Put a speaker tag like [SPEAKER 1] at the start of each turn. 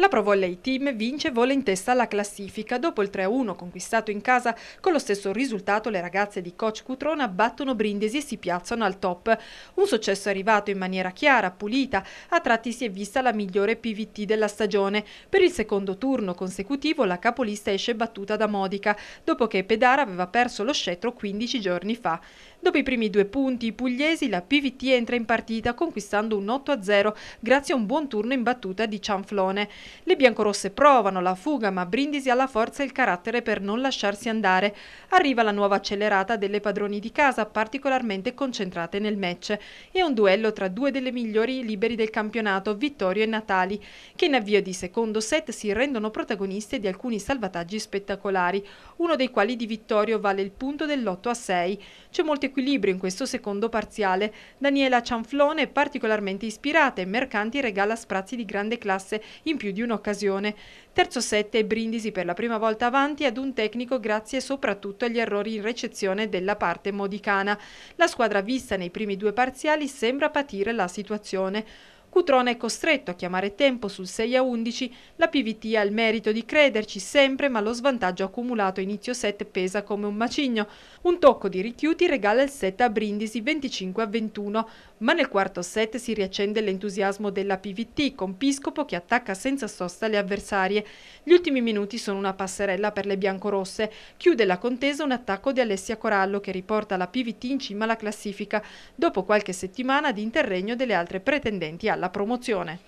[SPEAKER 1] La Pro Volley Team vince e vola in testa alla classifica. Dopo il 3-1 conquistato in casa, con lo stesso risultato le ragazze di coach Cutrona battono Brindisi e si piazzano al top. Un successo arrivato in maniera chiara, pulita, a tratti si è vista la migliore PVT della stagione. Per il secondo turno consecutivo la capolista esce battuta da Modica, dopo che Pedara aveva perso lo scettro 15 giorni fa. Dopo i primi due punti i pugliesi, la PVT entra in partita conquistando un 8-0 grazie a un buon turno in battuta di Cianflone. Le biancorosse provano la fuga, ma Brindisi ha la forza e il carattere per non lasciarsi andare. Arriva la nuova accelerata delle padroni di casa, particolarmente concentrate nel match. È un duello tra due delle migliori liberi del campionato, Vittorio e Natali, che in avvio di secondo set si rendono protagoniste di alcuni salvataggi spettacolari, uno dei quali di Vittorio vale il punto dell'8 a 6. C'è molto equilibrio in questo secondo parziale. Daniela Cianflone è particolarmente ispirata e Mercanti regala sprazzi di grande classe in più di di un'occasione. Terzo set e Brindisi per la prima volta avanti ad un tecnico grazie soprattutto agli errori in recezione della parte modicana. La squadra vista nei primi due parziali sembra patire la situazione. Cutrone è costretto a chiamare tempo sul 6 a 11, la PVT ha il merito di crederci sempre ma lo svantaggio accumulato inizio set pesa come un macigno. Un tocco di Ricchiuti regala il set a Brindisi 25 a 21, ma nel quarto set si riaccende l'entusiasmo della PVT con Piscopo che attacca senza sosta le avversarie. Gli ultimi minuti sono una passerella per le biancorosse. Chiude la contesa un attacco di Alessia Corallo che riporta la PVT in cima alla classifica dopo qualche settimana di interregno delle altre pretendenti alla promozione.